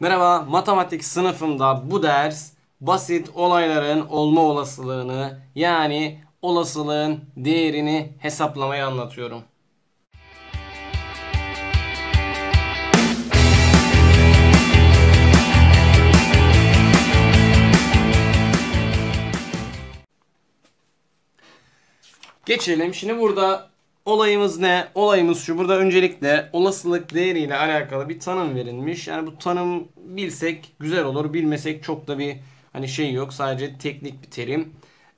Merhaba, matematik sınıfımda bu ders basit olayların olma olasılığını yani olasılığın değerini hesaplamayı anlatıyorum. Geçelim. Şimdi burada Olayımız ne? Olayımız şu. Burada öncelikle olasılık değeriyle alakalı bir tanım verilmiş. Yani bu tanım bilsek güzel olur. Bilmesek çok da bir hani şey yok. Sadece teknik bir terim.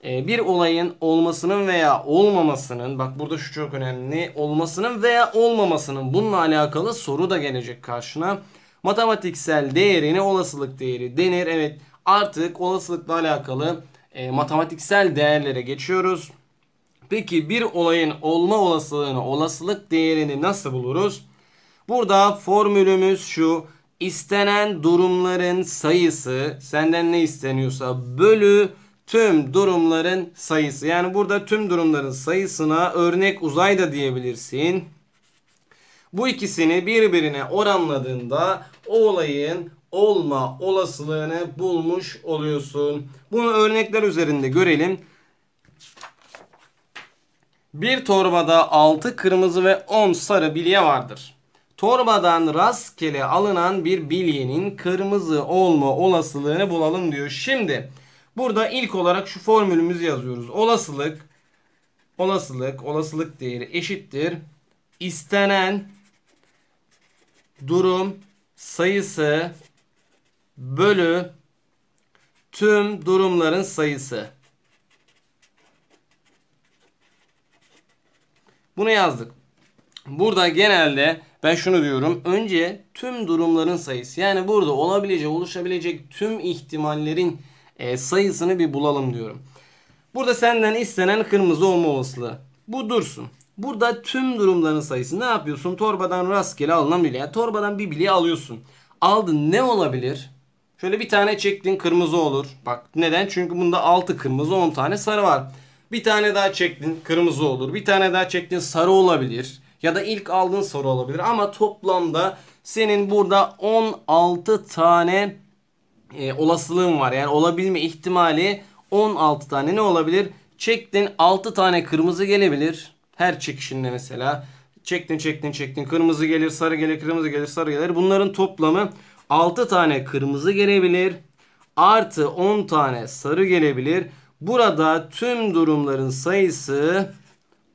Ee, bir olayın olmasının veya olmamasının bak burada şu çok önemli. Olmasının veya olmamasının bununla alakalı soru da gelecek karşına. Matematiksel değerini olasılık değeri denir. Evet artık olasılıkla alakalı e, matematiksel değerlere geçiyoruz. Peki bir olayın olma olasılığını, olasılık değerini nasıl buluruz? Burada formülümüz şu. İstenen durumların sayısı senden ne isteniyorsa bölü tüm durumların sayısı. Yani burada tüm durumların sayısına örnek uzay da diyebilirsin. Bu ikisini birbirine oranladığında o olayın olma olasılığını bulmuş oluyorsun. Bunu örnekler üzerinde görelim. Bir torbada 6 kırmızı ve 10 sarı bilye vardır. Torbadan rastgele alınan bir bilyenin kırmızı olma olasılığını bulalım diyor. Şimdi burada ilk olarak şu formülümüzü yazıyoruz. Olasılık, olasılık, olasılık değeri eşittir. İstenen durum sayısı bölü tüm durumların sayısı. Bunu yazdık. Burada genelde ben şunu diyorum. Önce tüm durumların sayısı yani burada olabilecek, oluşabilecek tüm ihtimallerin e, sayısını bir bulalım diyorum. Burada senden istenen kırmızı olma olasılığı. Bu dursun. Burada tüm durumların sayısı. Ne yapıyorsun? Torbadan rastgele alınan bile. Yani torbadan bir bileği alıyorsun. Aldın ne olabilir? Şöyle bir tane çektin kırmızı olur. Bak neden? Çünkü bunda 6 kırmızı 10 tane sarı var. Bir tane daha çektin kırmızı olur. Bir tane daha çektin sarı olabilir. Ya da ilk aldığın sarı olabilir. Ama toplamda senin burada 16 tane e, olasılığın var. Yani olabilme ihtimali 16 tane ne olabilir? Çektin 6 tane kırmızı gelebilir. Her çekişinde mesela. Çektin çektin çektin kırmızı gelir sarı gelir kırmızı gelir sarı gelir. Bunların toplamı 6 tane kırmızı gelebilir. Artı 10 tane sarı gelebilir. Burada tüm durumların sayısı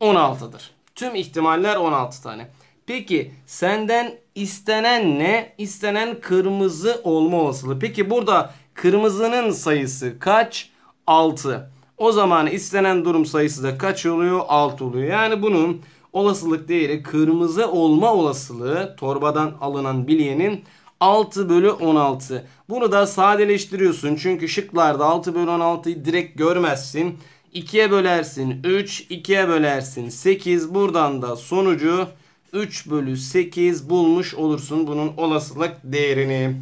16'dır. Tüm ihtimaller 16 tane. Peki senden istenen ne? İstenen kırmızı olma olasılığı. Peki burada kırmızının sayısı kaç? 6. O zaman istenen durum sayısı da kaç oluyor? 6 oluyor. Yani bunun olasılık değeri kırmızı olma olasılığı torbadan alınan bilyenin 6 bölü 16. Bunu da sadeleştiriyorsun. Çünkü şıklarda 6 bölü 16'yı direkt görmezsin. 2'ye bölersin 3, 2'ye bölersin 8. Buradan da sonucu 3 bölü 8 bulmuş olursun bunun olasılık değerini.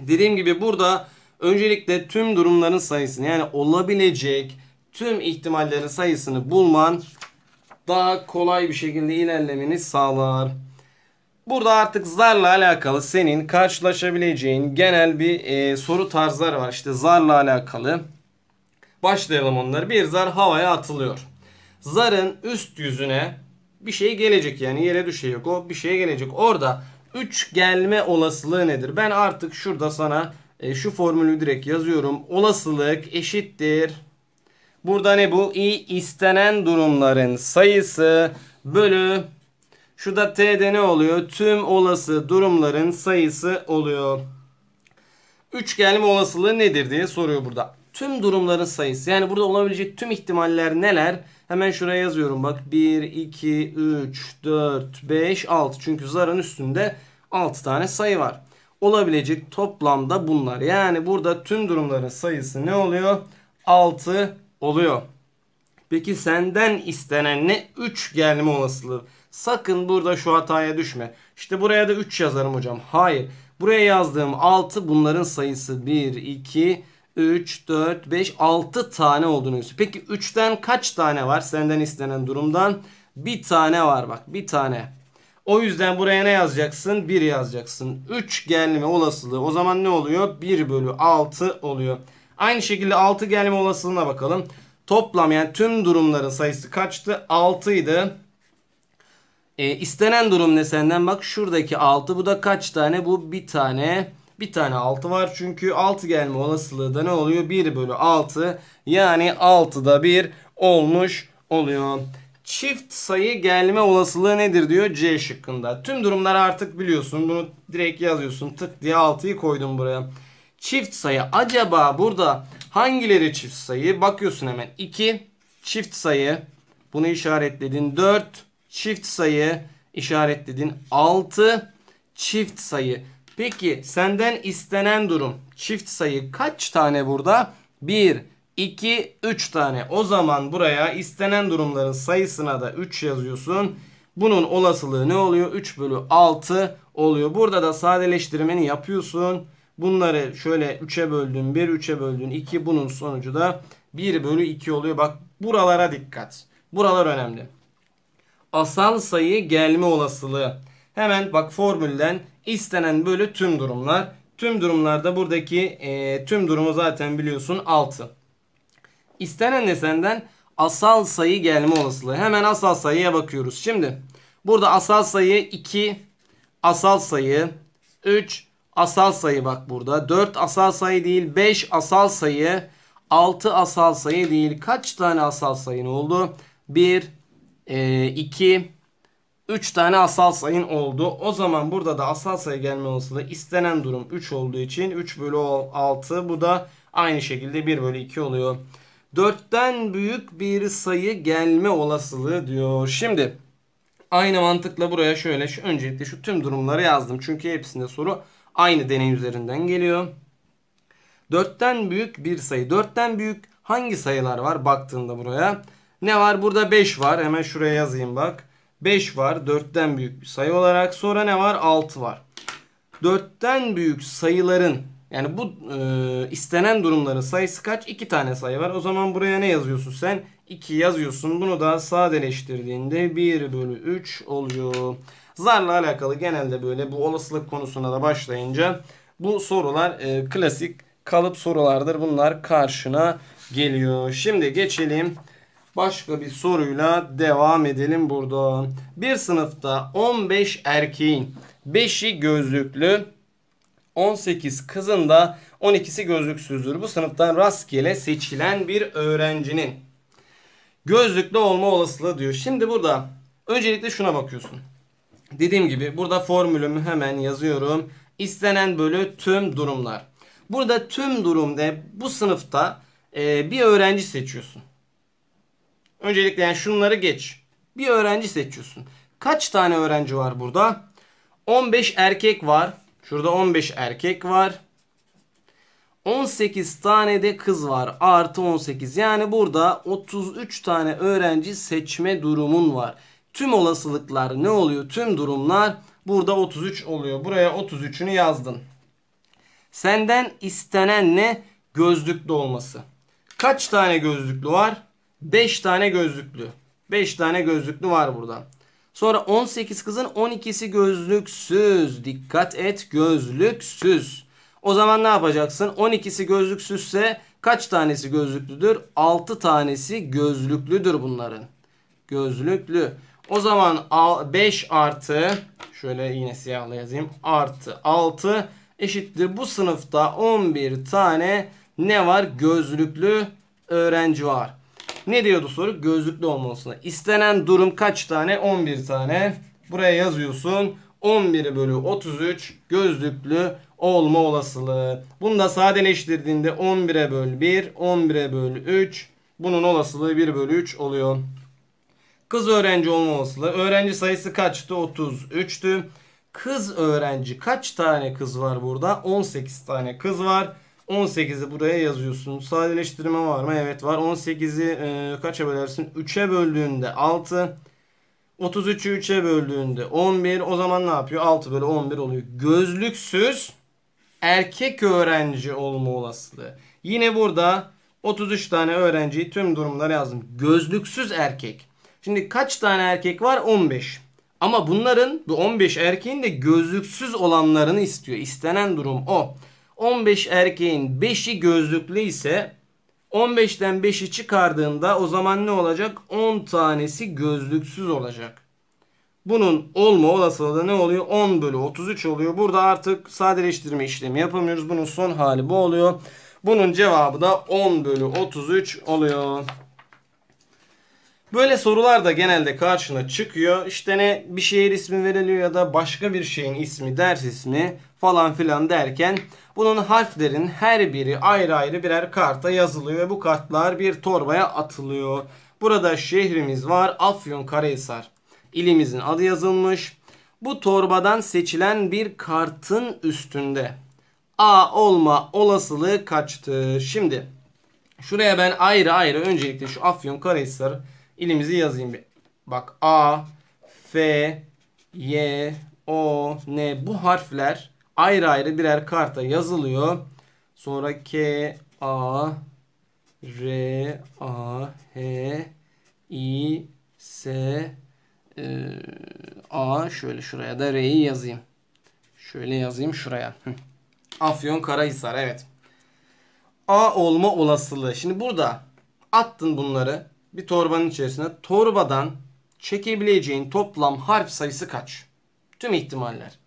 Dediğim gibi burada öncelikle tüm durumların sayısını yani olabilecek tüm ihtimallerin sayısını bulman daha kolay bir şekilde ilerlemeni sağlar. Burada artık zarla alakalı senin karşılaşabileceğin genel bir e, soru tarzları var. İşte zarla alakalı. Başlayalım onları. Bir zar havaya atılıyor. Zarın üst yüzüne bir şey gelecek yani yere düşecek o bir şey gelecek. Orada 3 gelme olasılığı nedir? Ben artık şurada sana e, şu formülü direkt yazıyorum. Olasılık eşittir. Burada ne bu? i istenen durumların sayısı bölü şu da T'de ne oluyor? Tüm olası durumların sayısı oluyor. Üç gelme olasılığı nedir diye soruyor burada. Tüm durumların sayısı. Yani burada olabilecek tüm ihtimaller neler? Hemen şuraya yazıyorum bak. 1, 2, 3, 4, 5, 6. Çünkü zarın üstünde 6 tane sayı var. Olabilecek toplamda bunlar. Yani burada tüm durumların sayısı ne oluyor? 6 oluyor. Peki senden istenen ne? 3 gelme olasılığı. Sakın burada şu hataya düşme. İşte buraya da 3 yazarım hocam. Hayır. Buraya yazdığım 6 bunların sayısı 1, 2, 3, 4, 5, 6 tane olduğunu gösteriyor. Peki 3'ten kaç tane var senden istenen durumdan? Bir tane var bak bir tane. O yüzden buraya ne yazacaksın? 1 yazacaksın. 3 gelme olasılığı o zaman ne oluyor? 1 bölü 6 oluyor. Aynı şekilde 6 gelme olasılığına bakalım. Toplam yani tüm durumların sayısı kaçtı? 6 idi. E, istenen durum ne senden? Bak şuradaki 6 bu da kaç tane? Bu bir tane. Bir tane 6 var çünkü 6 gelme olasılığı da ne oluyor? 1 bölü 6 yani 6'da 1 olmuş oluyor. Çift sayı gelme olasılığı nedir diyor C şıkkında. Tüm durumları artık biliyorsun bunu direkt yazıyorsun tık diye 6'yı koydum buraya. Çift sayı acaba burada hangileri çift sayı? Bakıyorsun hemen 2 çift sayı bunu işaretledin 4 çift sayı işaretledin. 6 çift sayı. Peki senden istenen durum çift sayı kaç tane burada? 1, 2, 3 tane. O zaman buraya istenen durumların sayısına da 3 yazıyorsun. Bunun olasılığı ne oluyor? 3 bölü 6 oluyor. Burada da sadeleştirmeni yapıyorsun. Bunları şöyle 3'e böldün 1, 3'e böldün 2. Bunun sonucu da 1 bölü 2 oluyor. Bak buralara dikkat. Buralar önemli asal sayı gelme olasılığı. Hemen bak formülden istenen böyle tüm durumlar. Tüm durumlarda buradaki e, tüm durumu zaten biliyorsun 6. İstenen de senden asal sayı gelme olasılığı. Hemen asal sayıya bakıyoruz. Şimdi burada asal sayı 2, asal sayı 3, asal sayı bak burada. 4 asal sayı değil 5 asal sayı 6 asal sayı değil. Kaç tane asal sayın oldu? 1, 2, ee, 3 tane asal sayın oldu. O zaman burada da asal sayı gelme olasılığı istenen durum 3 olduğu için 3 bölü 6 bu da aynı şekilde 1 bölü 2 oluyor. 4'ten büyük bir sayı gelme olasılığı diyor. Şimdi aynı mantıkla buraya şöyle şu, öncelikle şu tüm durumları yazdım. Çünkü hepsinde soru aynı deney üzerinden geliyor. 4'ten büyük bir sayı. 4'ten büyük hangi sayılar var baktığında buraya? Ne var? Burada 5 var. Hemen şuraya yazayım bak. 5 var. 4'ten büyük bir sayı olarak. Sonra ne var? 6 var. 4'ten büyük sayıların yani bu e, istenen durumların sayısı kaç? 2 tane sayı var. O zaman buraya ne yazıyorsun sen? 2 yazıyorsun. Bunu da sadeleştirdiğinde 1 bölü 3 oluyor. Zarla alakalı genelde böyle bu olasılık konusuna da başlayınca bu sorular e, klasik kalıp sorulardır. Bunlar karşına geliyor. Şimdi geçelim Başka bir soruyla devam edelim burada. Bir sınıfta 15 erkeğin 5'i gözlüklü 18 kızın da 12'si gözlüksüzdür. Bu sınıftan rastgele seçilen bir öğrencinin gözlüklü olma olasılığı diyor. Şimdi burada öncelikle şuna bakıyorsun. Dediğim gibi burada formülümü hemen yazıyorum. İstenen bölü tüm durumlar. Burada tüm durumda bu sınıfta e, bir öğrenci seçiyorsun. Öncelikle yani şunları geç. Bir öğrenci seçiyorsun. Kaç tane öğrenci var burada? 15 erkek var. Şurada 15 erkek var. 18 tane de kız var. Artı 18. Yani burada 33 tane öğrenci seçme durumun var. Tüm olasılıklar ne oluyor? Tüm durumlar burada 33 oluyor. Buraya 33'ünü yazdın. Senden istenen ne? Gözlüklü olması. Kaç tane gözlüklü var? 5 tane gözlüklü. 5 tane gözlüklü var burada. Sonra 18 kızın 12'si gözlüksüz. Dikkat et gözlüksüz. O zaman ne yapacaksın? 12'si gözlüksüzse kaç tanesi gözlüklüdür? 6 tanesi gözlüklüdür bunların. Gözlüklü. O zaman 5 artı şöyle yine siyahla yazayım. Artı 6 eşittir. Bu sınıfta 11 tane ne var? Gözlüklü öğrenci var. Ne diyordu soru? Gözlüklü olmasına. İstenen durum kaç tane? 11 tane. Buraya yazıyorsun. 11 bölü 33 gözlüklü olma olasılığı. Bunu da sadeleştirdiğinde 11'e böl 1, 11'e böl 3. Bunun olasılığı 1 bölü 3 oluyor. Kız öğrenci olma olasılığı. Öğrenci sayısı kaçtı? 33'tü. Kız öğrenci kaç tane kız var burada? 18 tane kız var. 18'i buraya yazıyorsun. Sadeleştirme var mı? Evet var. 18'i e, kaça bölersin? 3'e böldüğünde 6. 33'ü 3'e böldüğünde 11. O zaman ne yapıyor? 6 bölü 11 oluyor. Gözlüksüz erkek öğrenci olma olasılığı. Yine burada 33 tane öğrenciyi tüm durumları yazdım. Gözlüksüz erkek. Şimdi kaç tane erkek var? 15. Ama bunların bu 15 erkeğin de gözlüksüz olanlarını istiyor. İstenen durum o. 15 erkeğin 5'i gözlüklü ise 15'ten 5'i çıkardığında o zaman ne olacak? 10 tanesi gözlüksüz olacak. Bunun olma olasılığı ne oluyor? 10 bölü 33 oluyor. Burada artık sadeleştirme işlemi yapamıyoruz. Bunun son hali bu oluyor. Bunun cevabı da 10 bölü 33 oluyor. Böyle sorular da genelde karşına çıkıyor. İşte ne bir şehir ismi veriliyor ya da başka bir şeyin ismi, ders ismi falan filan derken bunun harflerin her biri ayrı ayrı birer karta yazılıyor ve bu kartlar bir torbaya atılıyor. Burada şehrimiz var Afyon Karahisar. İlimizin adı yazılmış. Bu torbadan seçilen bir kartın üstünde A olma olasılığı kaçtır? Şimdi şuraya ben ayrı ayrı öncelikle şu Afyon Karahisar ilimizi yazayım bir. Bak A, F, Y, O, N bu harfler ayrı ayrı birer karta yazılıyor. Sonra K A R A H I S e, A şöyle şuraya da R'yi yazayım. Şöyle yazayım şuraya. Afyon Karahisar evet. A olma olasılığı. Şimdi burada attın bunları bir torbanın içerisine. Torbadan çekebileceğin toplam harf sayısı kaç? Tüm ihtimaller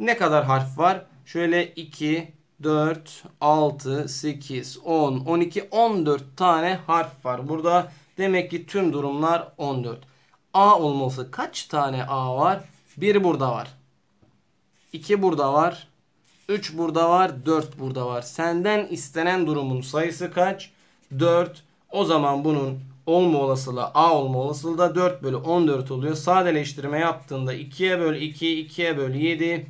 ne kadar harf var? Şöyle 2, 4, 6, 8, 10, 12, 14 tane harf var. Burada demek ki tüm durumlar 14. A olması kaç tane A var? 1 burada var. 2 burada var. 3 burada var. 4 burada var. Senden istenen durumun sayısı kaç? 4. O zaman bunun olma olasılığı A olma olasılığı da 4 bölü 14 oluyor. Sadeleştirme yaptığında 2'ye böl 2, 2'ye böl 7,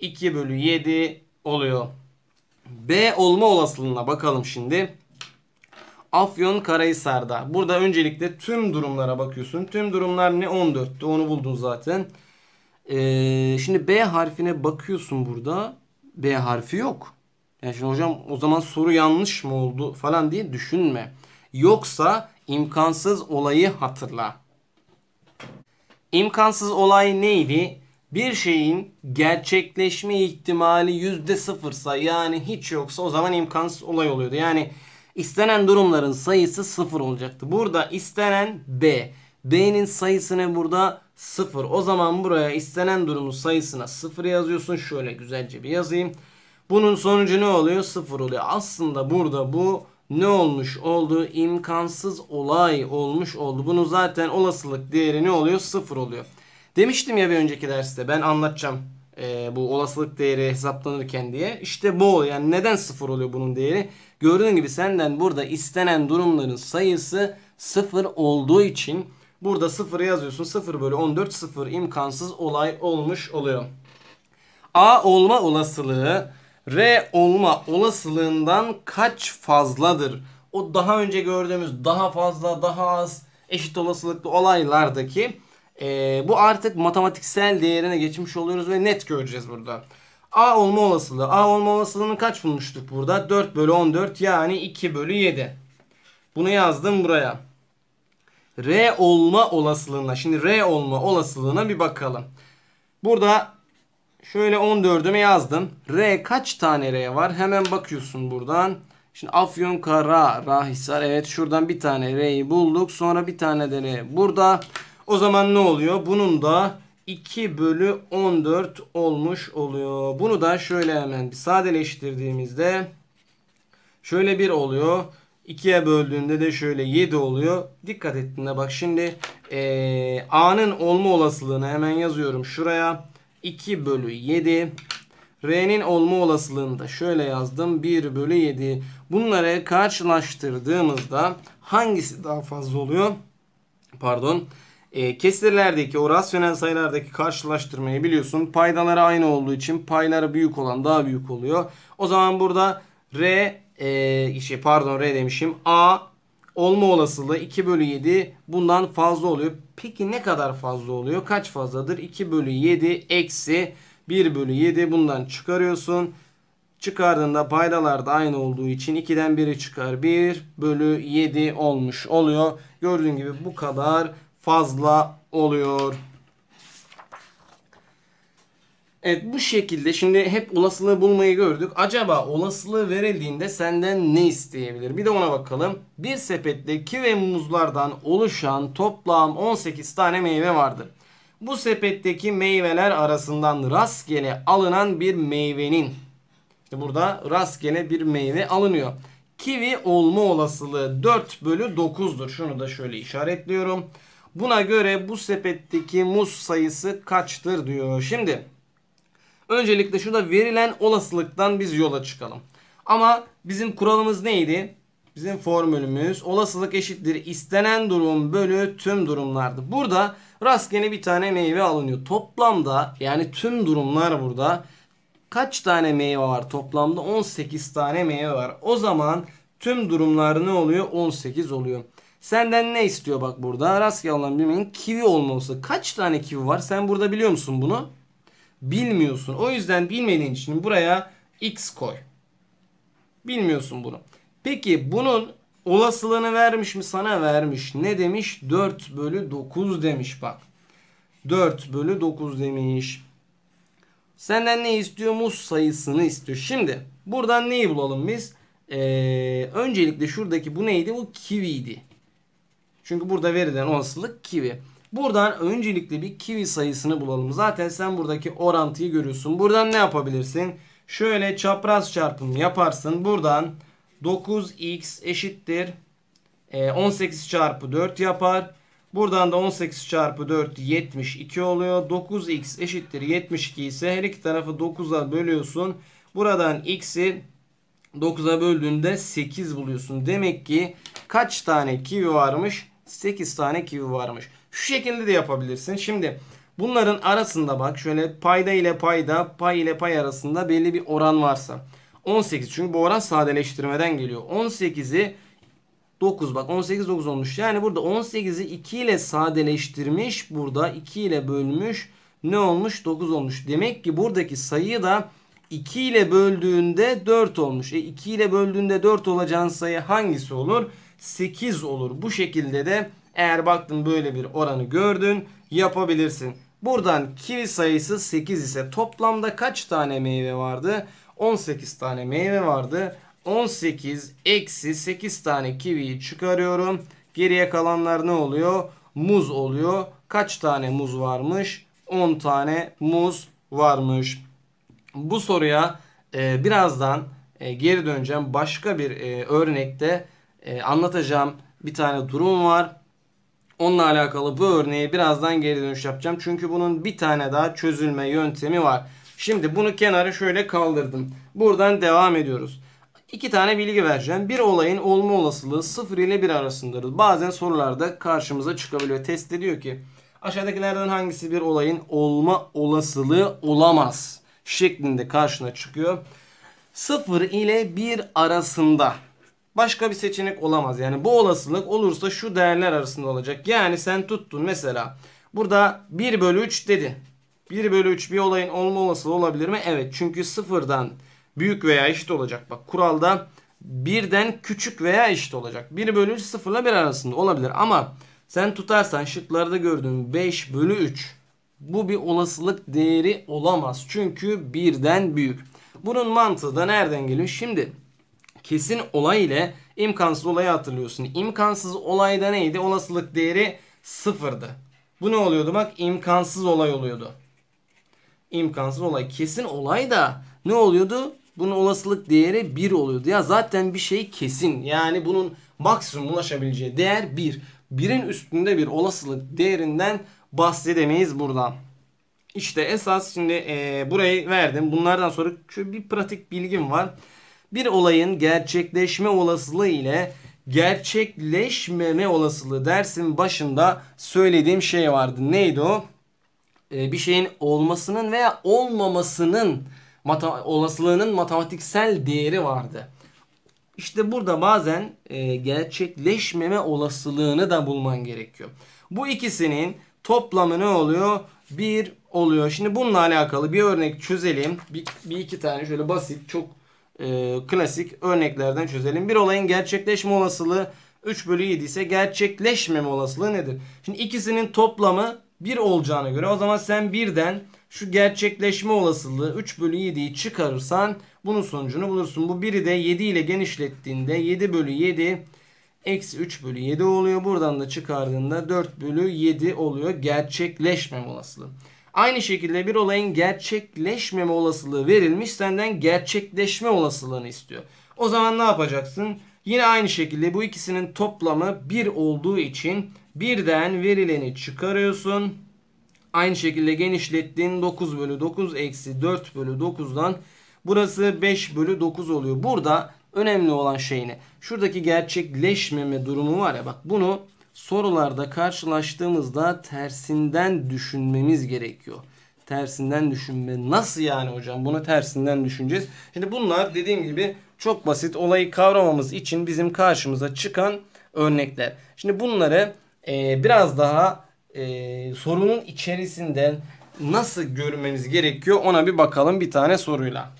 2 bölü 7 oluyor. B olma olasılığına bakalım şimdi. Afyon Karahisar'da. Burada öncelikle tüm durumlara bakıyorsun. Tüm durumlar ne? 14'tü. Onu buldun zaten. Ee, şimdi B harfine bakıyorsun burada. B harfi yok. Yani şimdi hocam o zaman soru yanlış mı oldu falan diye düşünme. Yoksa imkansız olayı hatırla. İmkansız olay neydi? bir şeyin gerçekleşme ihtimali yüzde sıfırsa yani hiç yoksa o zaman imkansız olay oluyordu. Yani istenen durumların sayısı sıfır olacaktı. Burada istenen B. B'nin sayısını burada sıfır. O zaman buraya istenen durumun sayısına sıfır yazıyorsun. Şöyle güzelce bir yazayım. Bunun sonucu ne oluyor? Sıfır oluyor. Aslında burada bu ne olmuş oldu? İmkansız olay olmuş oldu. Bunun zaten olasılık değeri ne oluyor? Sıfır oluyor. Demiştim ya bir önceki derste ben anlatacağım e, bu olasılık değeri hesaplanırken diye. İşte bu oluyor. Yani neden sıfır oluyor bunun değeri? Gördüğün gibi senden burada istenen durumların sayısı sıfır olduğu için burada sıfır yazıyorsun. sıfır bölü 14 sıfır imkansız olay olmuş oluyor. A olma olasılığı R olma olasılığından kaç fazladır? O daha önce gördüğümüz daha fazla daha az eşit olasılıklı olaylardaki e, bu artık matematiksel değerine geçmiş oluyoruz ve net göreceğiz burada. A olma olasılığı. A olma olasılığını kaç bulmuştuk burada? 4 bölü 14 yani 2 bölü 7. Bunu yazdım buraya. R olma olasılığına. Şimdi R olma olasılığına bir bakalım. Burada şöyle 14'üme yazdım. R kaç tane R var? Hemen bakıyorsun buradan. Şimdi Afyon Rahisar. Evet şuradan bir tane R'yi bulduk. Sonra bir tane de R burada. O zaman ne oluyor? Bunun da 2 bölü 14 olmuş oluyor. Bunu da şöyle hemen bir sadeleştirdiğimizde şöyle bir oluyor. 2'ye böldüğünde de şöyle 7 oluyor. Dikkat ettiğinde bak şimdi e, A'nın olma olasılığını hemen yazıyorum şuraya. 2 bölü 7. R'nin olma olasılığını da şöyle yazdım. 1 bölü 7. Bunları karşılaştırdığımızda hangisi daha fazla oluyor? Pardon. Pardon. E, kesirlerdeki o rasyonel sayılardaki karşılaştırmayı biliyorsun. Paydaları aynı olduğu için payları büyük olan daha büyük oluyor. O zaman burada R e, şey pardon R demişim. A olma olasılığı 2 bölü 7 bundan fazla oluyor. Peki ne kadar fazla oluyor? Kaç fazladır? 2 bölü 7 eksi 1 bölü 7 bundan çıkarıyorsun. Çıkardığında paydalar da aynı olduğu için 2'den 1'i çıkar. 1 bölü 7 olmuş oluyor. Gördüğün gibi bu kadar fazla oluyor. Evet bu şekilde şimdi hep olasılığı bulmayı gördük. Acaba olasılığı verildiğinde senden ne isteyebilir? Bir de ona bakalım. Bir sepette kivi muzlardan oluşan toplam 18 tane meyve vardır. Bu sepetteki meyveler arasından rastgele alınan bir meyvenin işte burada rastgele bir meyve alınıyor. Kivi olma olasılığı 4 bölü 9'dur. Şunu da şöyle işaretliyorum. Buna göre bu sepetteki muz sayısı kaçtır diyor. Şimdi öncelikle şurada verilen olasılıktan biz yola çıkalım. Ama bizim kuralımız neydi? Bizim formülümüz olasılık eşittir istenen durum bölü tüm durumlardı. Burada rastgele bir tane meyve alınıyor. Toplamda yani tüm durumlar burada kaç tane meyve var toplamda? 18 tane meyve var. O zaman tüm durumlar ne oluyor? 18 oluyor. Senden ne istiyor bak burada? Rastgele olan bilmeyin. Kivi olmaması. Kaç tane kivi var? Sen burada biliyor musun bunu? Bilmiyorsun. O yüzden bilmediğin için buraya x koy. Bilmiyorsun bunu. Peki bunun olasılığını vermiş mi? Sana vermiş. Ne demiş? 4 bölü 9 demiş bak. 4 bölü 9 demiş. Senden ne istiyor? mus sayısını istiyor. Şimdi buradan neyi bulalım biz? Ee, öncelikle şuradaki bu neydi? Bu kiviydi. Çünkü burada verilen olasılık kivi. Buradan öncelikle bir kivi sayısını bulalım. Zaten sen buradaki orantıyı görüyorsun. Buradan ne yapabilirsin? Şöyle çapraz çarpım yaparsın. Buradan 9x eşittir. 18 e, çarpı 4 yapar. Buradan da 18 çarpı 4 72 oluyor. 9x eşittir 72 ise her iki tarafı 9'a bölüyorsun. Buradan x'i 9'a böldüğünde 8 buluyorsun. Demek ki kaç tane kivi varmış? 8 tane kivi varmış. Şu şekilde de yapabilirsin. Şimdi bunların arasında bak şöyle payda ile payda pay ile pay arasında belli bir oran varsa. 18 çünkü bu oran sadeleştirmeden geliyor. 18'i 9 bak 18 9 olmuş. Yani burada 18'i 2 ile sadeleştirmiş. Burada 2 ile bölmüş. Ne olmuş? 9 olmuş. Demek ki buradaki sayı da 2 ile böldüğünde 4 olmuş. E 2 ile böldüğünde 4 olacağın sayı hangisi olur? 8 olur. Bu şekilde de eğer baktın böyle bir oranı gördün yapabilirsin. Buradan kivi sayısı 8 ise toplamda kaç tane meyve vardı? 18 tane meyve vardı. 18 eksi 8 tane kiviyi çıkarıyorum. Geriye kalanlar ne oluyor? Muz oluyor. Kaç tane muz varmış? 10 tane muz varmış. Bu soruya e, birazdan e, geri döneceğim. Başka bir e, örnekte e, anlatacağım bir tane durum var. Onunla alakalı bu örneği birazdan geri dönüş yapacağım. Çünkü bunun bir tane daha çözülme yöntemi var. Şimdi bunu kenara şöyle kaldırdım. Buradan devam ediyoruz. İki tane bilgi vereceğim. Bir olayın olma olasılığı 0 ile 1 arasındadır. Bazen sorularda karşımıza çıkabiliyor. Test ediyor ki aşağıdakilerden hangisi bir olayın olma olasılığı olamaz şeklinde karşına çıkıyor. 0 ile 1 arasında Başka bir seçenek olamaz. Yani bu olasılık olursa şu değerler arasında olacak. Yani sen tuttun mesela. Burada 1 bölü 3 dedi. 1 bölü 3 bir olayın olma olasılığı olabilir mi? Evet çünkü sıfırdan büyük veya eşit olacak. Bak kuralda birden küçük veya eşit olacak. 1 bölü 3 sıfırla 1 arasında olabilir. Ama sen tutarsan şıklarda gördüğün 5 bölü 3 bu bir olasılık değeri olamaz. Çünkü birden büyük. Bunun mantığı da nereden geliyor? Şimdi kesin olay ile imkansız olayı hatırlıyorsun. İmkansız olayda neydi? Olasılık değeri sıfırdı. Bu ne oluyordu bak? imkansız olay oluyordu. İmkansız olay. Kesin olay da ne oluyordu? Bunun olasılık değeri 1 oluyordu. Ya zaten bir şey kesin. Yani bunun maksimum ulaşabileceği değer 1. Bir. 1'in üstünde bir olasılık değerinden bahsedemeyiz burada. İşte esas şimdi e, burayı verdim. Bunlardan sonra şu bir pratik bilgim var bir olayın gerçekleşme olasılığı ile gerçekleşmeme olasılığı dersin başında söylediğim şey vardı. Neydi o? Ee, bir şeyin olmasının veya olmamasının mata- olasılığının matematiksel değeri vardı. İşte burada bazen e, gerçekleşmeme olasılığını da bulman gerekiyor. Bu ikisinin toplamı ne oluyor? bir oluyor. Şimdi bununla alakalı bir örnek çözelim. Bir, bir iki tane şöyle basit çok e, klasik örneklerden çözelim. Bir olayın gerçekleşme olasılığı 3 bölü 7 ise gerçekleşmeme olasılığı nedir? Şimdi ikisinin toplamı 1 olacağına göre o zaman sen birden şu gerçekleşme olasılığı 3 bölü 7'yi çıkarırsan bunun sonucunu bulursun. Bu 1'i de 7 ile genişlettiğinde 7 bölü 7 eksi 3 bölü 7 oluyor. Buradan da çıkardığında 4 bölü 7 oluyor gerçekleşmeme olasılığı. Aynı şekilde bir olayın gerçekleşmeme olasılığı verilmiş senden gerçekleşme olasılığını istiyor. O zaman ne yapacaksın? Yine aynı şekilde bu ikisinin toplamı 1 olduğu için birden verileni çıkarıyorsun. Aynı şekilde genişlettiğin 9 bölü 9 eksi 4 bölü 9'dan burası 5 bölü 9 oluyor. Burada önemli olan şey ne? Şuradaki gerçekleşmeme durumu var ya bak bunu sorularda karşılaştığımızda tersinden düşünmemiz gerekiyor. Tersinden düşünme nasıl yani hocam? Bunu tersinden düşüneceğiz. Şimdi bunlar dediğim gibi çok basit olayı kavramamız için bizim karşımıza çıkan örnekler. Şimdi bunları e, biraz daha e, sorunun içerisinden nasıl görmemiz gerekiyor ona bir bakalım bir tane soruyla.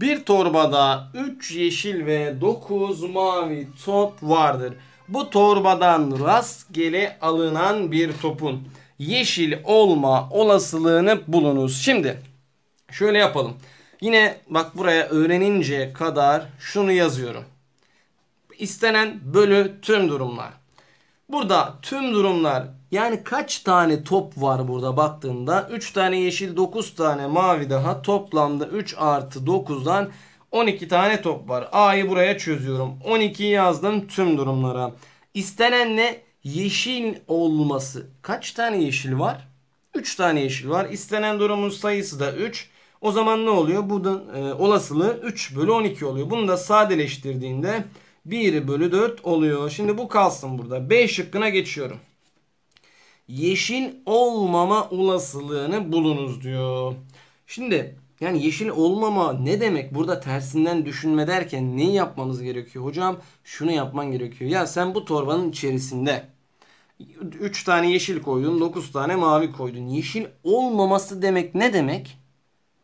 Bir torbada 3 yeşil ve 9 mavi top vardır. Bu torbadan rastgele alınan bir topun yeşil olma olasılığını bulunuz. Şimdi şöyle yapalım. Yine bak buraya öğrenince kadar şunu yazıyorum. İstenen bölü tüm durumlar. Burada tüm durumlar yani kaç tane top var burada baktığında? 3 tane yeşil 9 tane mavi daha toplamda 3 artı 9'dan 12 tane top var. A'yı buraya çözüyorum. 12'yi yazdım tüm durumlara. İstenen ne? Yeşil olması. Kaç tane yeşil var? 3 tane yeşil var. İstenen durumun sayısı da 3. O zaman ne oluyor? Burada e, olasılığı 3 bölü 12 oluyor. Bunu da sadeleştirdiğinde 1 bölü 4 oluyor. Şimdi bu kalsın burada. B şıkkına geçiyorum yeşil olmama olasılığını bulunuz diyor. Şimdi yani yeşil olmama ne demek? Burada tersinden düşünme derken ne yapmanız gerekiyor? Hocam şunu yapman gerekiyor. Ya sen bu torbanın içerisinde 3 tane yeşil koydun, 9 tane mavi koydun. Yeşil olmaması demek ne demek?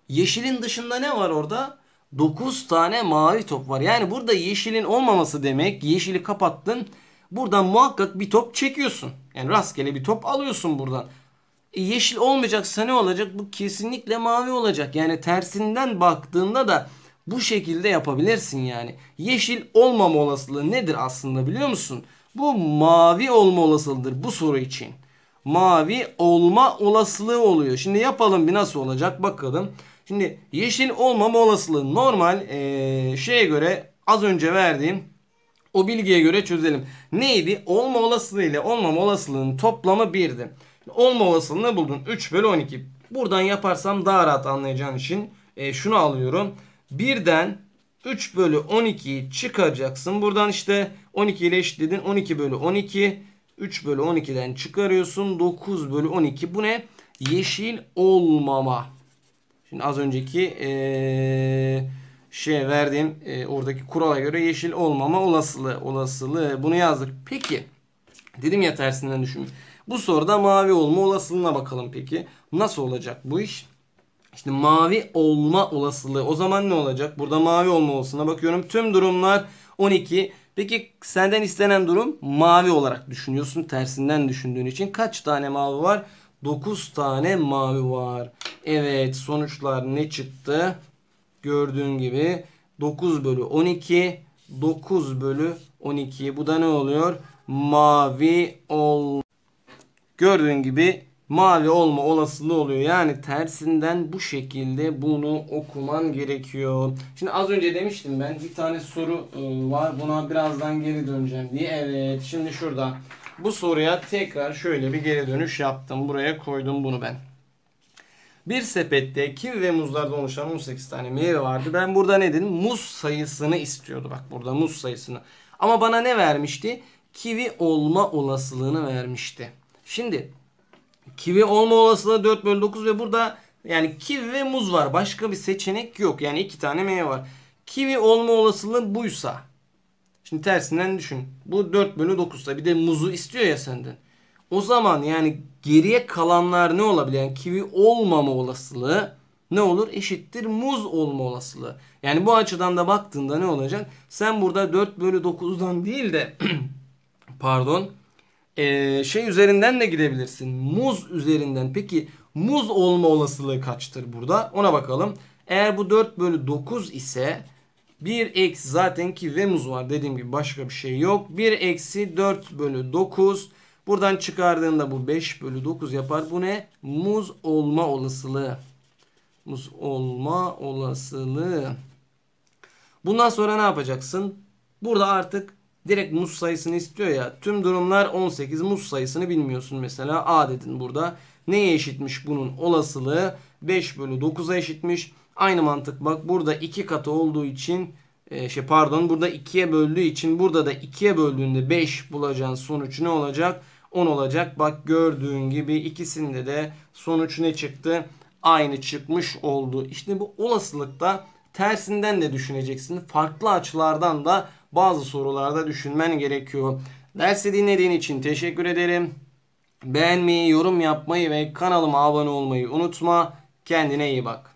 Yeşilin dışında ne var orada? 9 tane mavi top var. Yani burada yeşilin olmaması demek yeşili kapattın. Buradan muhakkak bir top çekiyorsun. Yani rastgele bir top alıyorsun buradan. E, yeşil olmayacaksa ne olacak? Bu kesinlikle mavi olacak. Yani tersinden baktığında da bu şekilde yapabilirsin yani. Yeşil olmama olasılığı nedir aslında biliyor musun? Bu mavi olma olasılığıdır bu soru için. Mavi olma olasılığı oluyor. Şimdi yapalım bir nasıl olacak bakalım. Şimdi yeşil olmama olasılığı normal ee, şeye göre az önce verdiğim o bilgiye göre çözelim. Neydi? Olma olasılığı ile olmama olasılığının toplamı 1'di. Olma olasılığını buldun. 3 bölü 12. Buradan yaparsam daha rahat anlayacağın için e, şunu alıyorum. 1'den 3 bölü 12'yi çıkaracaksın. Buradan işte 12 ile eşitledin. 12 bölü 12. 3 bölü 12'den çıkarıyorsun. 9 bölü 12. Bu ne? Yeşil olmama. Şimdi az önceki... Ee şeye verdiğim e, oradaki kurala göre yeşil olmama olasılığı olasılığı bunu yazdık. Peki dedim ya tersinden düşün. Bu soruda mavi olma olasılığına bakalım peki. Nasıl olacak bu iş? İşte mavi olma olasılığı o zaman ne olacak? Burada mavi olma olasılığına bakıyorum. Tüm durumlar 12. Peki senden istenen durum mavi olarak düşünüyorsun. Tersinden düşündüğün için kaç tane mavi var? 9 tane mavi var. Evet sonuçlar ne çıktı? Gördüğün gibi 9 bölü 12 9 bölü 12. Bu da ne oluyor? Mavi ol. Gördüğün gibi mavi olma olasılığı oluyor. Yani tersinden bu şekilde bunu okuman gerekiyor. Şimdi az önce demiştim ben bir tane soru e, var. Buna birazdan geri döneceğim diye. Evet şimdi şurada bu soruya tekrar şöyle bir geri dönüş yaptım. Buraya koydum bunu ben. Bir sepette kivi ve muzlardan oluşan 18 tane meyve vardı. Ben burada ne dedim? Muz sayısını istiyordu. Bak burada muz sayısını. Ama bana ne vermişti? Kivi olma olasılığını vermişti. Şimdi kivi olma olasılığı 4 bölü 9 ve burada yani kivi ve muz var. Başka bir seçenek yok. Yani iki tane meyve var. Kivi olma olasılığı buysa. Şimdi tersinden düşün. Bu 4 bölü 9'sa bir de muzu istiyor ya senden. O zaman yani geriye kalanlar ne olabilir? Yani kivi olmama olasılığı ne olur? Eşittir muz olma olasılığı. Yani bu açıdan da baktığında ne olacak? Sen burada 4 bölü 9'dan değil de pardon ee, şey üzerinden de gidebilirsin. Muz üzerinden. Peki muz olma olasılığı kaçtır burada? Ona bakalım. Eğer bu 4 bölü 9 ise 1 eksi zaten ki ve muz var dediğim gibi başka bir şey yok. 1 eksi 4 bölü 9 Buradan çıkardığında bu 5 bölü 9 yapar. Bu ne? Muz olma olasılığı. Muz olma olasılığı. Bundan sonra ne yapacaksın? Burada artık direkt muz sayısını istiyor ya. Tüm durumlar 18 muz sayısını bilmiyorsun mesela. A dedin burada. Neye eşitmiş bunun olasılığı? 5 bölü 9'a eşitmiş. Aynı mantık bak burada 2 katı olduğu için e, şey pardon burada 2'ye böldüğü için burada da 2'ye böldüğünde 5 bulacağın sonuç ne olacak? 10 olacak. Bak gördüğün gibi ikisinde de sonuç ne çıktı? Aynı çıkmış oldu. İşte bu olasılıkta tersinden de düşüneceksin. Farklı açılardan da bazı sorularda düşünmen gerekiyor. Dersi dinlediğin için teşekkür ederim. Beğenmeyi, yorum yapmayı ve kanalıma abone olmayı unutma. Kendine iyi bak.